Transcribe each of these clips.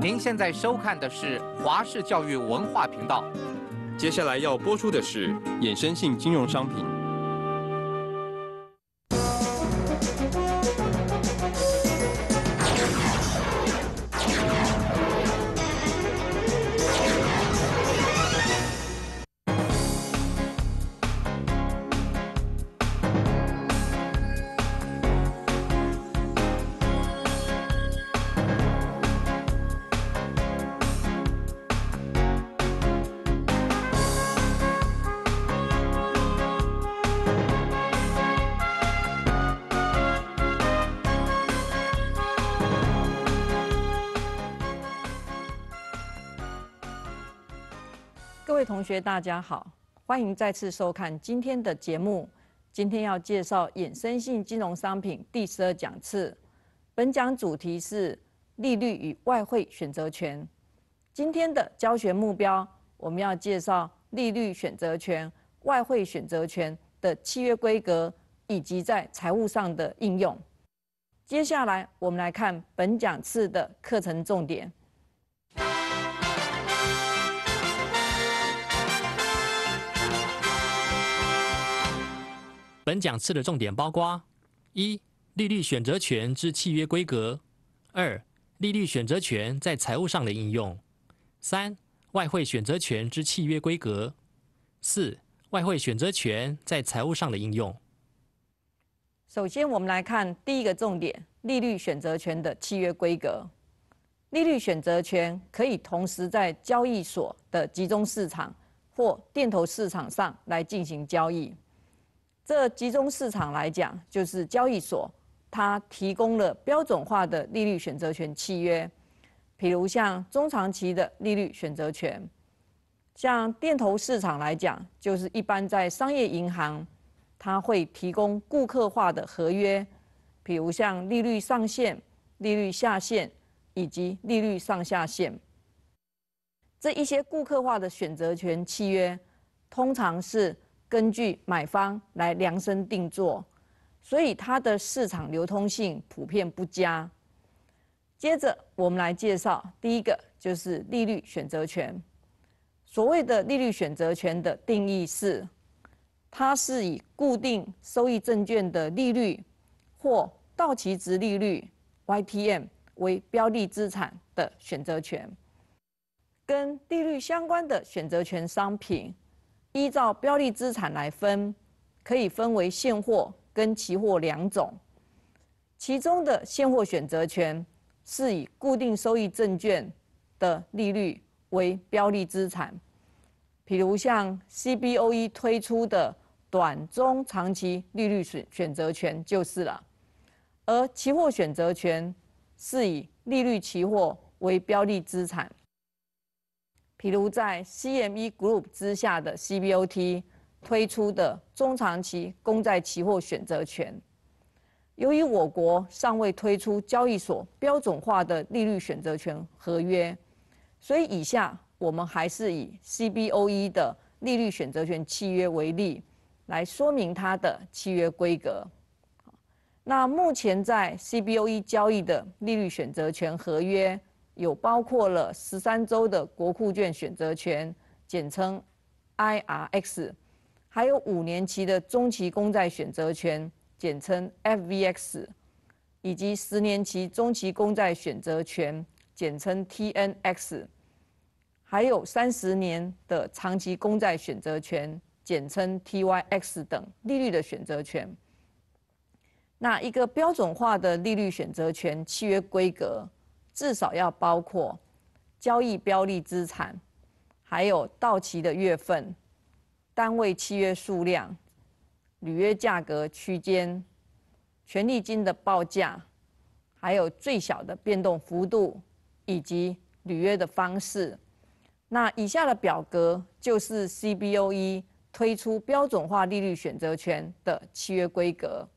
您现在收看的是华视教育文化频道，接下来要播出的是衍生性金融商品。学大家好，欢迎再次收看今天的节目。今天要介绍衍生性金融商品第十二讲次，本讲主题是利率与外汇选择权。今天的教学目标，我们要介绍利率选择权、外汇选择权的契约规格以及在财务上的应用。接下来，我们来看本讲次的课程重点。本讲次的重点包括：一、利率选择权之契约规格；二、利率选择权在财务上的应用；三、外汇选择权之契约规格；四、外汇选择权在财务上的应用。首先，我们来看第一个重点：利率选择权的契约规格。利率选择权可以同时在交易所的集中市场或电投市场上来进行交易。这集中市场来讲，就是交易所它提供了标准化的利率选择权契约，比如像中长期的利率选择权；像电投市场来讲，就是一般在商业银行它会提供顾客化的合约，比如像利率上限、利率下限以及利率上下限。这一些顾客化的选择权契约，通常是。根据买方来量身定做，所以它的市场流通性普遍不佳。接着我们来介绍第一个，就是利率选择权。所谓的利率选择权的定义是，它是以固定收益证券的利率或到期值利率 （YTM） 为标的资产的选择权，跟利率相关的选择权商品。依照标的资产来分，可以分为现货跟期货两种。其中的现货选择权是以固定收益证券的利率为标的资产，比如像 CBOE 推出的短、中、长期利率选选择权就是了。而期货选择权是以利率期货为标的资产。譬如在 CME Group 之下的 c b o t 推出的中长期公债期货选择权，由于我国尚未推出交易所标准化的利率选择权合约，所以以下我们还是以 CBOE 的利率选择权契约为例来说明它的契约规格。那目前在 CBOE 交易的利率选择权合约。有包括了十三周的国库券选择权，简称 IRX，还有五年期的中期公债选择权，简称 FVX，以及十年期中期公债选择权，简称 TNX，还有三十年的长期公债选择权，简称 TYX 等利率的选择权。那一个标准化的利率选择权契约规格。至少要包括交易标的资产，还有到期的月份、单位契约数量、履约价格区间、权利金的报价，还有最小的变动幅度以及履约的方式。那以下的表格就是 CBOE 推出标准化利率选择权的契约规格。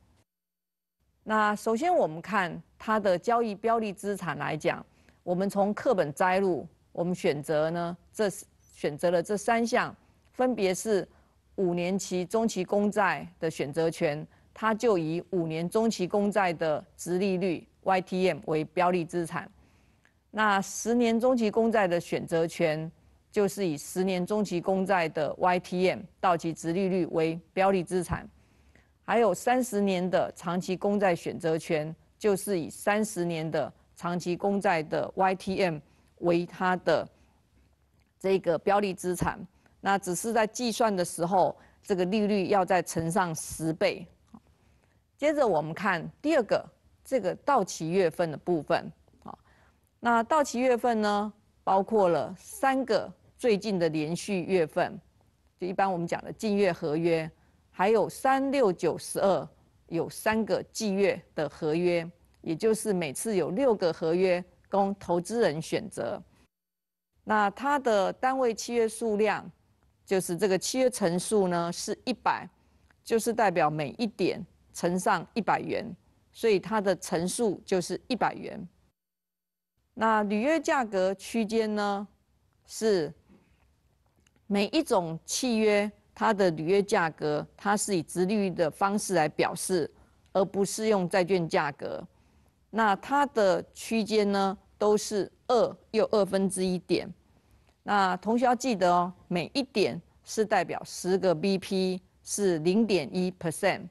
那首先我们看。它的交易标的资产来讲，我们从课本摘录，我们选择呢，这选择了这三项，分别是五年期中期公债的选择权，它就以五年中期公债的值利率 YTM 为标的资产；那十年中期公债的选择权就是以十年中期公债的 YTM 到期值利率为标的资产；还有三十年的长期公债选择权。就是以三十年的长期公债的 YTM 为它的这个标的资产，那只是在计算的时候，这个利率要再乘上十倍。接着我们看第二个，这个到期月份的部分。好，那到期月份呢，包括了三个最近的连续月份，就一般我们讲的近月合约，还有三六九十二。有三个季月的合约，也就是每次有六个合约供投资人选择。那它的单位契约数量，就是这个契约乘数呢是一百，就是代表每一点乘上一百元，所以它的乘数就是一百元。那履约价格区间呢，是每一种契约。它的履约价格，它是以直利率的方式来表示，而不是用债券价格。那它的区间呢，都是二又二分之一点。那同学要记得哦，每一点是代表十个 BP，是零点一 percent。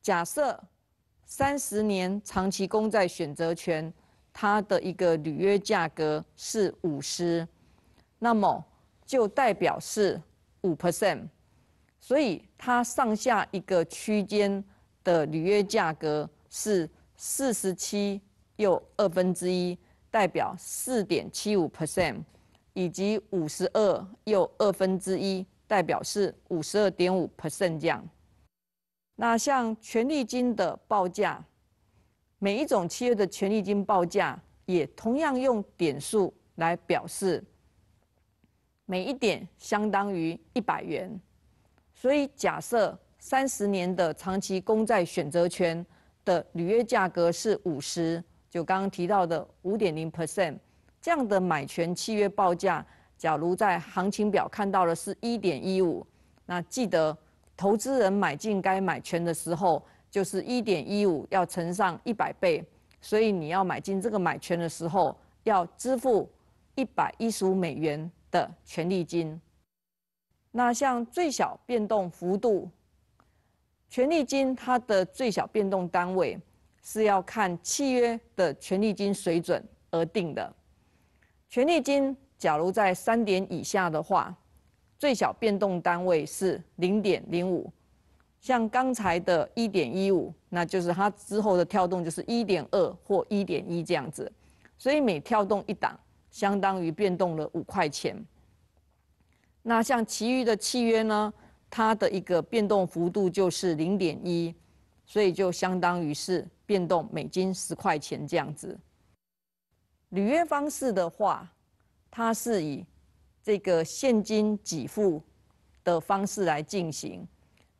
假设三十年长期公债选择权，它的一个履约价格是五十，那么就代表是。五 percent，所以它上下一个区间的履约价格是四十七又二分之一，代表四点七五 percent，以及五十二又二分之一，代表是五十二点五 percent 这样。那像权利金的报价，每一种契约的权利金报价，也同样用点数来表示。每一点相当于一百元，所以假设三十年的长期公债选择权的履约价格是五十，就刚刚提到的五点零 percent，这样的买权契约报价，假如在行情表看到的是一点一五，那记得投资人买进该买权的时候，就是一点一五要乘上一百倍，所以你要买进这个买权的时候，要支付一百一十五美元。的权利金，那像最小变动幅度，权利金它的最小变动单位是要看契约的权利金水准而定的。权利金假如在三点以下的话，最小变动单位是零点零五，像刚才的一点一五，那就是它之后的跳动就是一点二或一点一这样子，所以每跳动一档。相当于变动了五块钱。那像其余的契约呢，它的一个变动幅度就是零点一，所以就相当于是变动美金十块钱这样子。履约方式的话，它是以这个现金给付的方式来进行，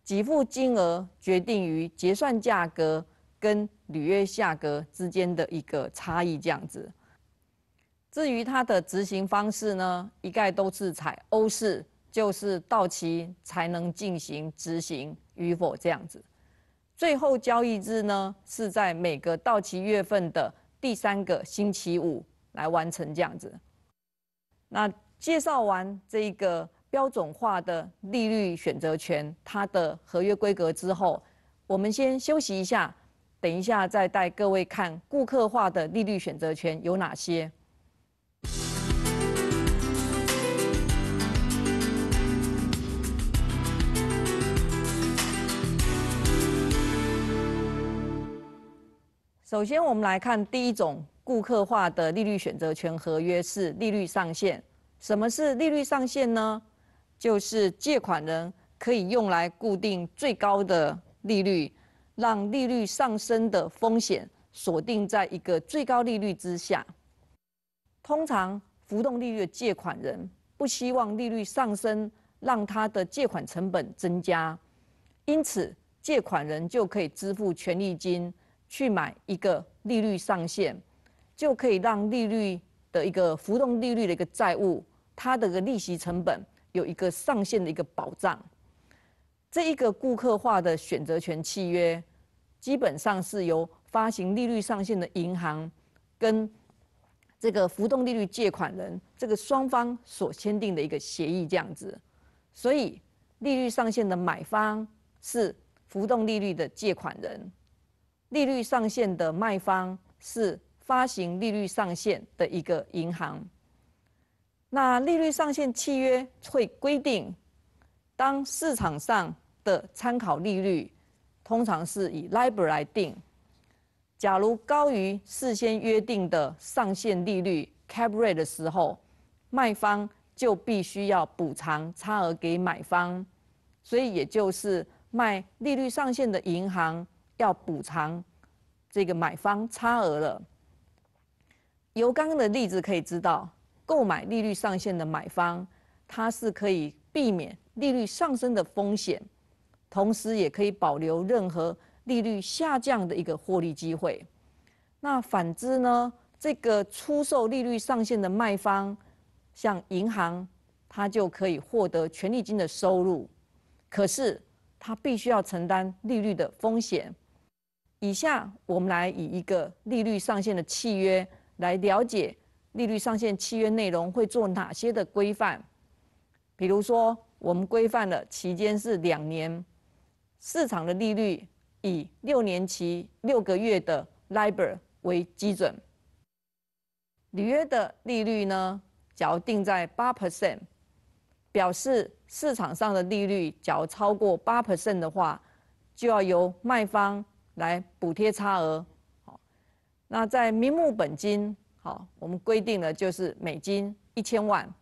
给付金额决定于结算价格跟履约价格之间的一个差异这样子。至于它的执行方式呢，一概都是采欧式，就是到期才能进行执行与否这样子。最后交易日呢，是在每个到期月份的第三个星期五来完成这样子。那介绍完这个标准化的利率选择权它的合约规格之后，我们先休息一下，等一下再带各位看顾客化的利率选择权有哪些。首先，我们来看第一种顾客化的利率选择权合约是利率上限。什么是利率上限呢？就是借款人可以用来固定最高的利率，让利率上升的风险锁定在一个最高利率之下。通常浮动利率的借款人不希望利率上升，让他的借款成本增加，因此借款人就可以支付权利金。去买一个利率上限，就可以让利率的一个浮动利率的一个债务，它的个利息成本有一个上限的一个保障。这一个顾客化的选择权契约，基本上是由发行利率上限的银行跟这个浮动利率借款人这个双方所签订的一个协议这样子。所以，利率上限的买方是浮动利率的借款人。利率上限的卖方是发行利率上限的一个银行。那利率上限契约会规定，当市场上的参考利率通常是以 LIBOR 来定，假如高于事先约定的上限利率 cap rate 的时候，卖方就必须要补偿差额给买方，所以也就是卖利率上限的银行。要补偿这个买方差额了。由刚刚的例子可以知道，购买利率上限的买方，它是可以避免利率上升的风险，同时也可以保留任何利率下降的一个获利机会。那反之呢？这个出售利率上限的卖方，像银行，它就可以获得权利金的收入，可是它必须要承担利率的风险。以下我们来以一个利率上限的契约来了解利率上限契约内容会做哪些的规范。比如说，我们规范的期间是两年，市场的利率以六年期六个月的 LIBOR 为基准，履约的利率呢，假如定在八 percent，表示市场上的利率只要超过八 percent 的话，就要由卖方。来补贴差额，好，那在名目本金，好，我们规定的就是美金一千万，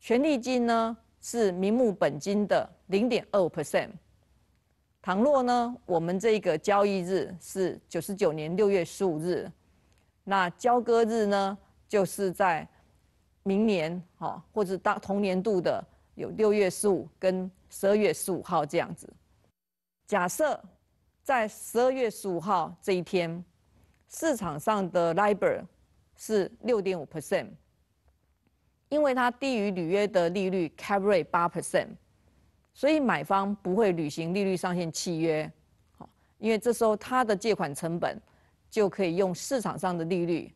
权利金呢是名目本金的零点二五 percent。倘若呢，我们这个交易日是九十九年六月十五日，那交割日呢就是在明年，哈，或者当同年度的有六月十五跟十二月十五号这样子，假设。在十二月十五号这一天，市场上的 LIBOR 是六点五 percent，因为它低于履约的利率 c a r r y 八 percent，所以买方不会履行利率上限契约。好，因为这时候它的借款成本就可以用市场上的利率，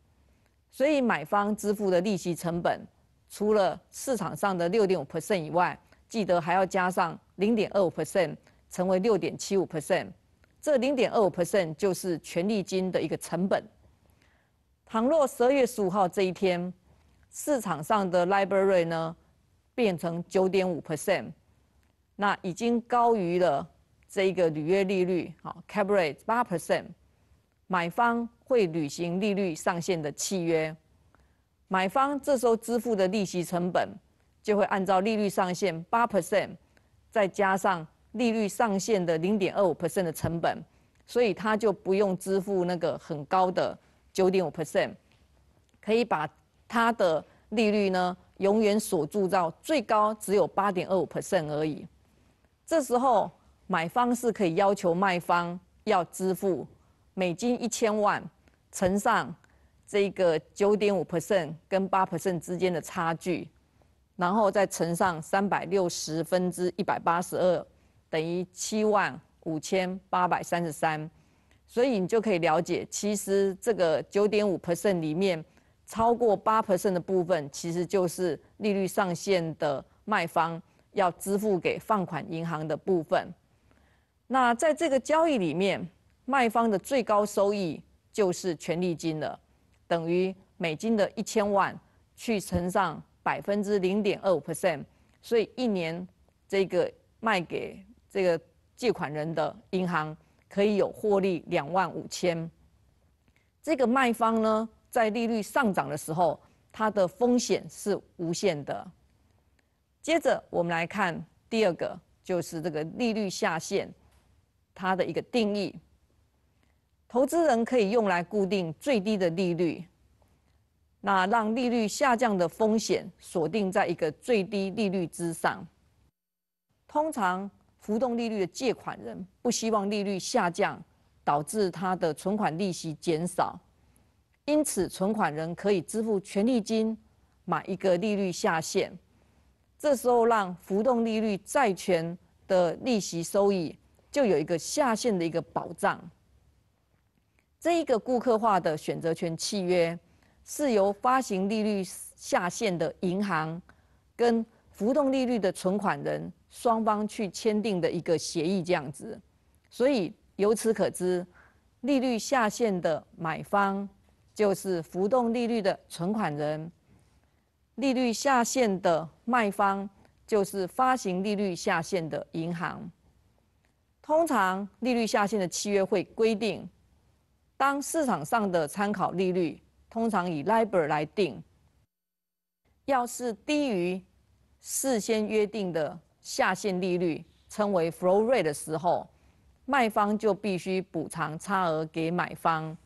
所以买方支付的利息成本除了市场上的六点五 percent 以外，记得还要加上零点二五 percent，成为六点七五 percent。这零点二五 percent 就是权利金的一个成本。倘若十二月十五号这一天市场上的 l i b r a r y 呢变成九点五 percent，那已经高于了这一个履约利率，好 c a b rate 八 percent，买方会履行利率上限的契约，买方这时候支付的利息成本就会按照利率上限八 percent 再加上。利率上限的零点二五 percent 的成本，所以他就不用支付那个很高的九点五 percent，可以把他的利率呢永远锁住到最高只有八点二五 percent 而已。这时候买方是可以要求卖方要支付美金一千万乘上这个九点五 percent 跟八 percent 之间的差距，然后再乘上三百六十分之一百八十二。等于七万五千八百三十三，所以你就可以了解，其实这个九点五 percent 里面超过八 percent 的部分，其实就是利率上限的卖方要支付给放款银行的部分。那在这个交易里面，卖方的最高收益就是权利金了，等于美金的一千万去乘上百分之零点二五 percent，所以一年这个卖给这个借款人的银行可以有获利两万五千，这个卖方呢，在利率上涨的时候，它的风险是无限的。接着我们来看第二个，就是这个利率下限，它的一个定义。投资人可以用来固定最低的利率，那让利率下降的风险锁定在一个最低利率之上，通常。浮动利率的借款人不希望利率下降，导致他的存款利息减少，因此存款人可以支付权利金买一个利率下限，这时候让浮动利率债权的利息收益就有一个下限的一个保障。这一个顾客化的选择权契约是由发行利率下限的银行跟浮动利率的存款人。双方去签订的一个协议这样子，所以由此可知，利率下限的买方就是浮动利率的存款人，利率下限的卖方就是发行利率下限的银行。通常利率下限的契约会规定，当市场上的参考利率通常以 LIBOR 来定，要是低于事先约定的。下限利率称为 f l o w r rate 的时候，卖方就必须补偿差额给买方，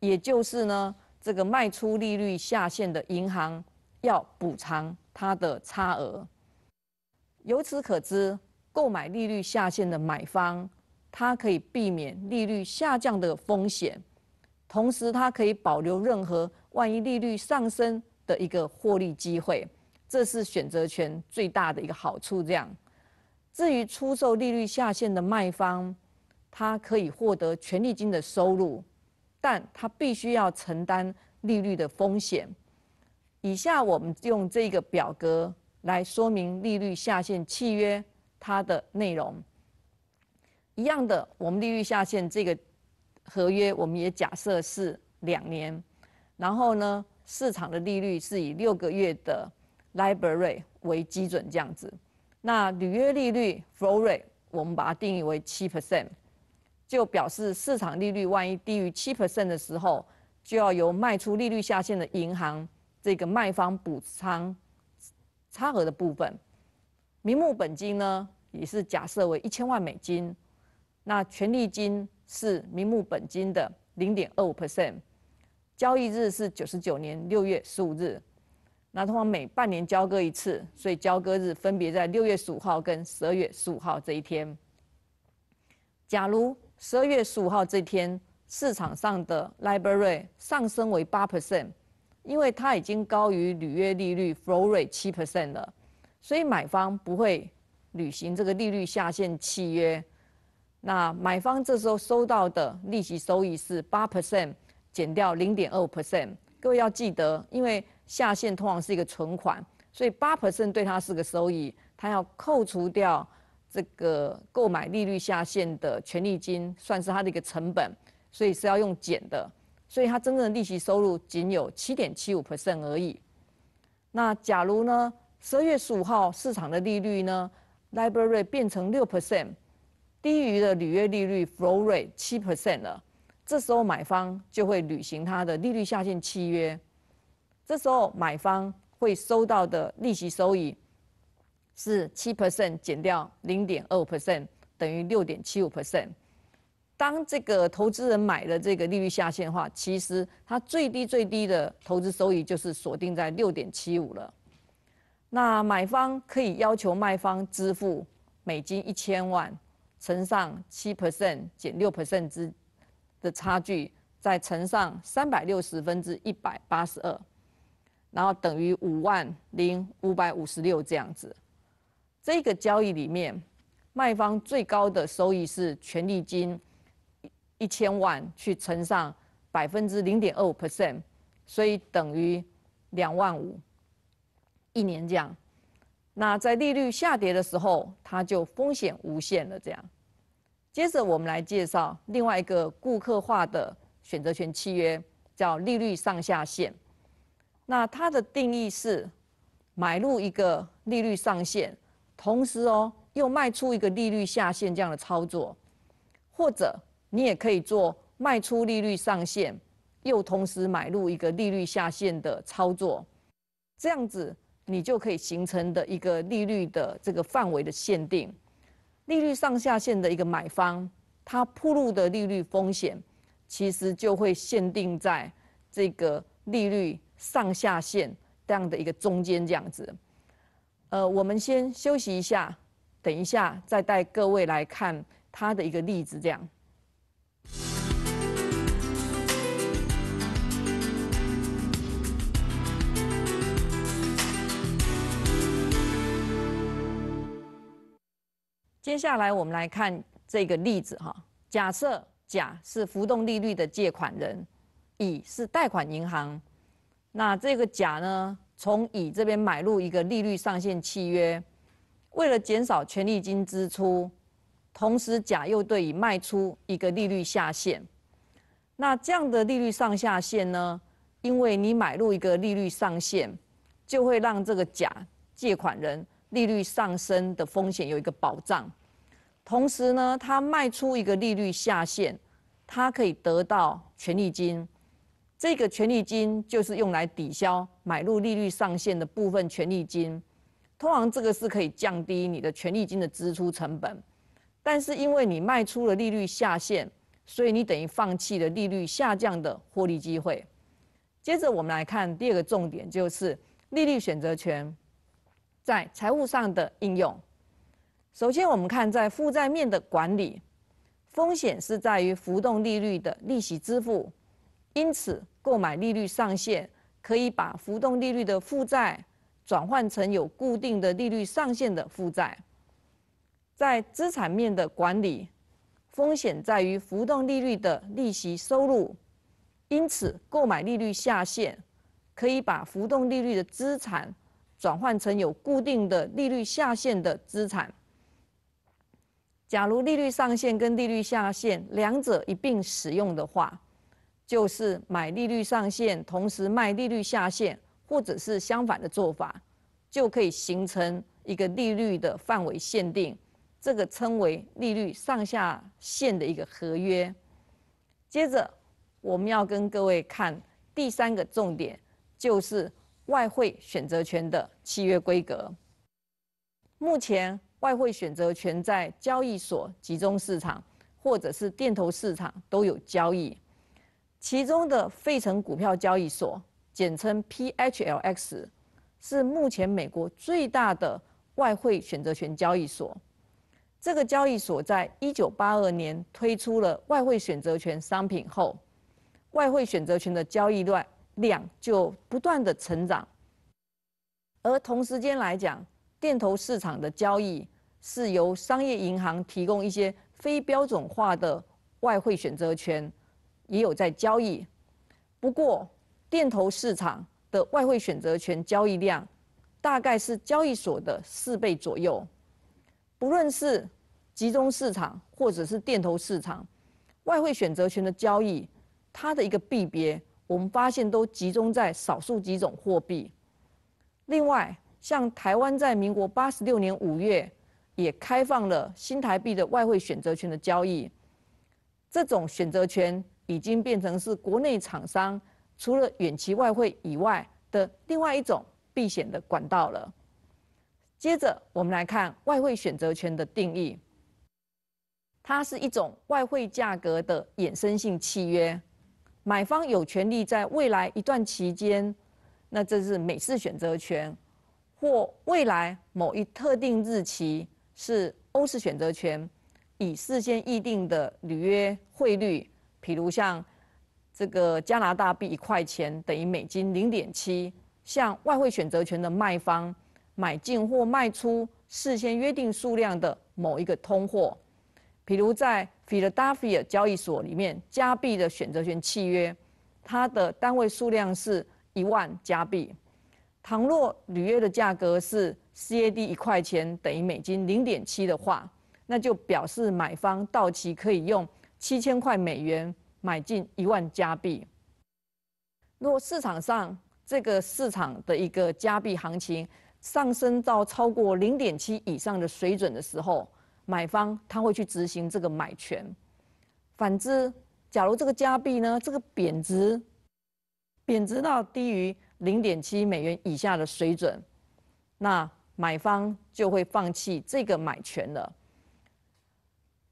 也就是呢，这个卖出利率下限的银行要补偿它的差额。由此可知，购买利率下限的买方，它可以避免利率下降的风险，同时它可以保留任何万一利率上升的一个获利机会。这是选择权最大的一个好处。这样，至于出售利率下限的卖方，他可以获得权利金的收入，但他必须要承担利率的风险。以下我们用这个表格来说明利率下限契约它的内容。一样的，我们利率下限这个合约，我们也假设是两年，然后呢，市场的利率是以六个月的。library 为基准，这样子，那履约利率 f l o w r a t e 我们把它定义为七 percent，就表示市场利率万一低于七 percent 的时候，就要由卖出利率下限的银行这个卖方补仓差额的部分。明目本金呢也是假设为一千万美金，那权利金是明目本金的零点二五 percent，交易日是九十九年六月十五日。那通常每半年交割一次，所以交割日分别在六月十五号跟十二月十五号这一天。假如十二月十五号这天市场上的 l i b r a r y 上升为八 percent，因为它已经高于履约利率 f l o w r RATE 七 percent 了，所以买方不会履行这个利率下限契约。那买方这时候收到的利息收益是八 percent 减掉零点二五 percent。各位要记得，因为下限通常是一个存款，所以八 percent 对它是个收益，它要扣除掉这个购买利率下限的权利金，算是它的一个成本，所以是要用减的，所以它真正的利息收入仅有七点七五 percent 而已。那假如呢，十二月十五号市场的利率呢，l i b r a r y 变成六 percent，低于了履约利率 f l o w r a t e 七 percent 了，这时候买方就会履行它的利率下限契约。这时候买方会收到的利息收益是七 percent 减掉零点二五 percent，等于六点七五 percent。当这个投资人买了这个利率下限的话，其实他最低最低的投资收益就是锁定在六点七五了。那买方可以要求卖方支付美金一千万乘上七 percent 减六 percent 之的差距，再乘上三百六十分之一百八十二。然后等于五万零五百五十六这样子，这个交易里面，卖方最高的收益是权利金一千万去乘上百分之零点二五 percent，所以等于两万五一年这样。那在利率下跌的时候，它就风险无限了这样。接着我们来介绍另外一个顾客化的选择权契约，叫利率上下限。那它的定义是买入一个利率上限，同时哦又卖出一个利率下限这样的操作，或者你也可以做卖出利率上限，又同时买入一个利率下限的操作，这样子你就可以形成的一个利率的这个范围的限定，利率上下限的一个买方，它铺入的利率风险其实就会限定在这个利率。上下线这样的一个中间这样子，呃，我们先休息一下，等一下再带各位来看它的一个例子。这样，接下来我们来看这个例子哈。假设甲是浮动利率的借款人，乙是贷款银行。那这个甲呢，从乙这边买入一个利率上限契约，为了减少权利金支出，同时甲又对乙卖出一个利率下限。那这样的利率上下限呢，因为你买入一个利率上限，就会让这个甲借款人利率上升的风险有一个保障。同时呢，他卖出一个利率下限，他可以得到权利金。这个权利金就是用来抵消买入利率上限的部分权利金，通常这个是可以降低你的权利金的支出成本，但是因为你卖出了利率下限，所以你等于放弃了利率下降的获利机会。接着我们来看第二个重点，就是利率选择权在财务上的应用。首先我们看在负债面的管理，风险是在于浮动利率的利息支付。因此，购买利率上限可以把浮动利率的负债转换成有固定的利率上限的负债，在资产面的管理风险在于浮动利率的利息收入。因此，购买利率下限可以把浮动利率的资产转换成有固定的利率下限的资产。假如利率上限跟利率下限两者一并使用的话，就是买利率上限，同时卖利率下限，或者是相反的做法，就可以形成一个利率的范围限定。这个称为利率上下限的一个合约。接着，我们要跟各位看第三个重点，就是外汇选择权的契约规格。目前，外汇选择权在交易所集中市场或者是电投市场都有交易。其中的费城股票交易所，简称 PHLX，是目前美国最大的外汇选择权交易所。这个交易所在一九八二年推出了外汇选择权商品后，外汇选择权的交易量就不断的成长。而同时间来讲，电投市场的交易是由商业银行提供一些非标准化的外汇选择权。也有在交易，不过电投市场的外汇选择权交易量大概是交易所的四倍左右。不论是集中市场或者是电投市场，外汇选择权的交易，它的一个币别，我们发现都集中在少数几种货币。另外，像台湾在民国八十六年五月也开放了新台币的外汇选择权的交易，这种选择权。已经变成是国内厂商除了远期外汇以外的另外一种避险的管道了。接着，我们来看外汇选择权的定义。它是一种外汇价格的衍生性契约，买方有权利在未来一段期间，那这是美式选择权；或未来某一特定日期是欧式选择权，以事先议定的履约汇率。比如像这个加拿大币一块钱等于美金零点七，像外汇选择权的卖方买进或卖出事先约定数量的某一个通货，比如在 Philadelphia 交易所里面加币的选择权契约，它的单位数量是一万加币。倘若履约的价格是 CAD 一块钱等于美金零点七的话，那就表示买方到期可以用。七千块美元买进一万加币。如果市场上这个市场的一个加币行情上升到超过零点七以上的水准的时候，买方他会去执行这个买权。反之，假如这个加币呢这个贬值，贬值到低于零点七美元以下的水准，那买方就会放弃这个买权了。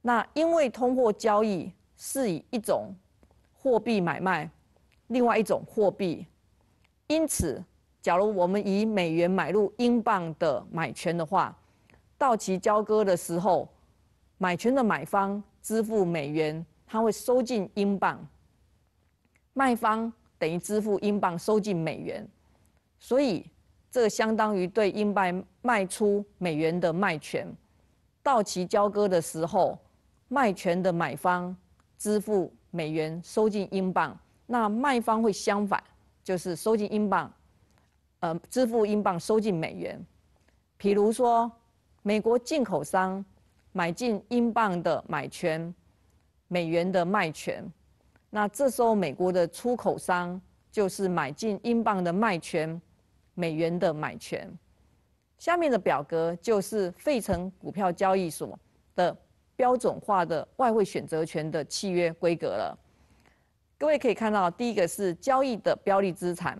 那因为通货交易是以一种货币买卖，另外一种货币，因此，假如我们以美元买入英镑的买权的话，到期交割的时候，买权的买方支付美元，他会收进英镑；卖方等于支付英镑收进美元，所以这相当于对英镑卖出美元的卖权，到期交割的时候。卖权的买方支付美元收进英镑，那卖方会相反，就是收进英镑，呃，支付英镑收进美元。譬如说，美国进口商买进英镑的买权，美元的卖权，那这时候美国的出口商就是买进英镑的卖权，美元的买权。下面的表格就是费城股票交易所的。标准化的外汇选择权的契约规格了，各位可以看到，第一个是交易的标的资产。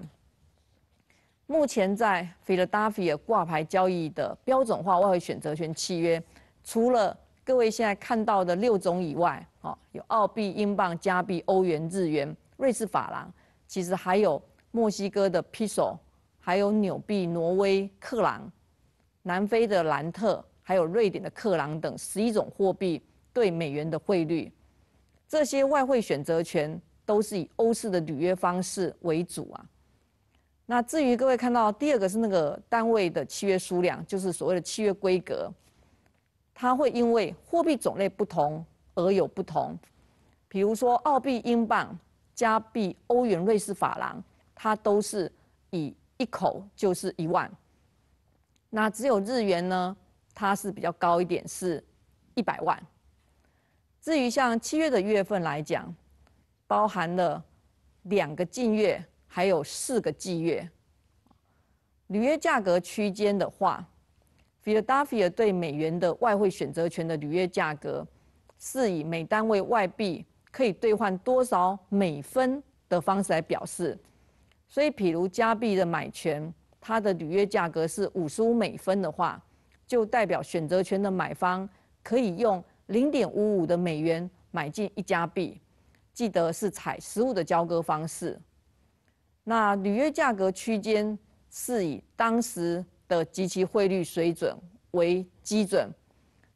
目前在 Philadelphia 挂牌交易的标准化外汇选择权契约，除了各位现在看到的六种以外，哦，有澳币、英镑、加币、欧元、日元、瑞士法郎，其实还有墨西哥的 p i s o 还有纽币、挪威克朗、南非的兰特。还有瑞典的克朗等十一种货币对美元的汇率，这些外汇选择权都是以欧式的履约方式为主啊。那至于各位看到第二个是那个单位的契约数量，就是所谓的契约规格，它会因为货币种类不同而有不同。比如说澳币、英镑、加币、欧元、瑞士法郎，它都是以一口就是一万。那只有日元呢？它是比较高一点，是一百万。至于像七月的月份来讲，包含了两个近月，还有四个季月。履约价格区间的话，费尔达菲尔对美元的外汇选择权的履约价格，是以每单位外币可以兑换多少美分的方式来表示。所以，比如加币的买权，它的履约价格是五十五美分的话。就代表选择权的买方可以用零点五五的美元买进一加币，记得是采实物的交割方式。那履约价格区间是以当时的及其汇率水准为基准，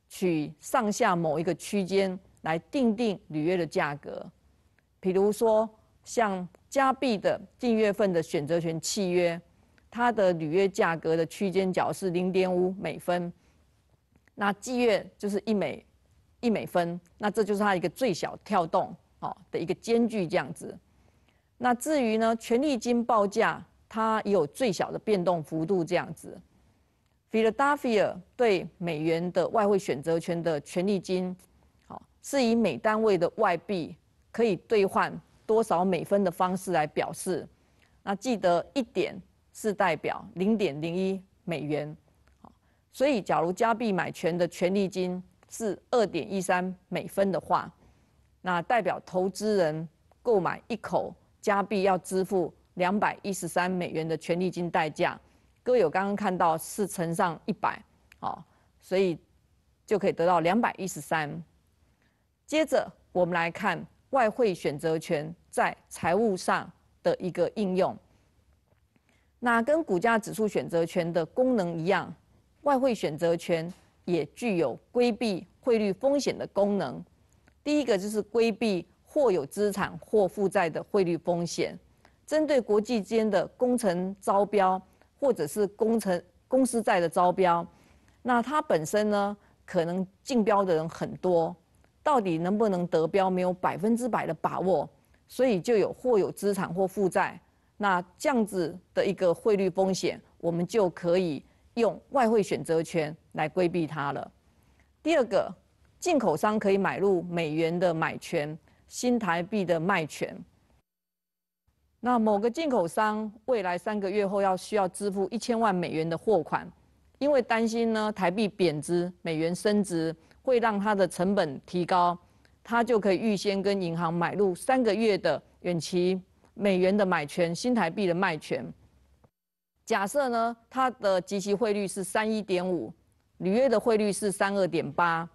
取上下某一个区间来定定履约的价格。比如说，像加币的近月份的选择权契约。它的履约价格的区间角是零点五美分，那季月就是一美一美分，那这就是它一个最小跳动，哦的一个间距这样子。那至于呢，权利金报价，它也有最小的变动幅度这样子。p h i 尔对美元的外汇选择权的权利金，好，是以每单位的外币可以兑换多少美分的方式来表示。那记得一点。是代表零点零一美元，所以假如加币买权的权利金是二点一三美分的话，那代表投资人购买一口加币要支付两百一十三美元的权利金代价。各位有刚刚看到是乘上一百，哦，所以就可以得到两百一十三。接着我们来看外汇选择权在财务上的一个应用。那跟股价指数选择权的功能一样，外汇选择权也具有规避汇率风险的功能。第一个就是规避或有资产或负债的汇率风险。针对国际间的工程招标，或者是工程公司债的招标，那它本身呢，可能竞标的人很多，到底能不能得标，没有百分之百的把握，所以就有或有资产或负债。那这样子的一个汇率风险，我们就可以用外汇选择权来规避它了。第二个，进口商可以买入美元的买权、新台币的卖权。那某个进口商未来三个月后要需要支付一千万美元的货款，因为担心呢台币贬值、美元升值会让它的成本提高，他就可以预先跟银行买入三个月的远期。美元的买权，新台币的卖权。假设呢，它的即期汇率是三一点五，履约的汇率是三二点八，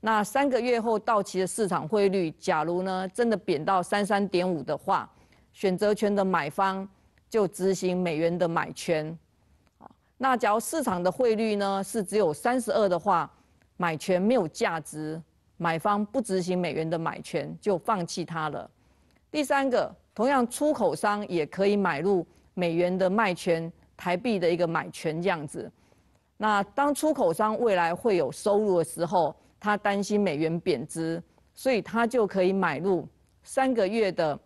那三个月后到期的市场汇率，假如呢真的贬到三三点五的话，选择权的买方就执行美元的买权。那假如市场的汇率呢是只有三十二的话，买权没有价值，买方不执行美元的买权就放弃它了。第三个。同样，出口商也可以买入美元的卖权、台币的一个买权这样子。那当出口商未来会有收入的时候，他担心美元贬值，所以他就可以买入三个月的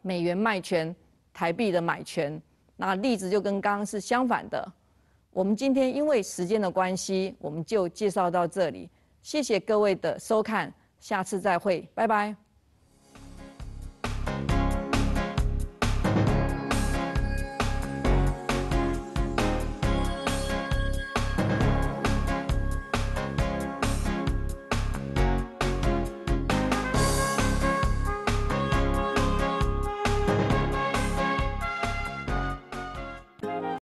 美元卖权、台币的买权。那例子就跟刚刚是相反的。我们今天因为时间的关系，我们就介绍到这里。谢谢各位的收看，下次再会，拜拜。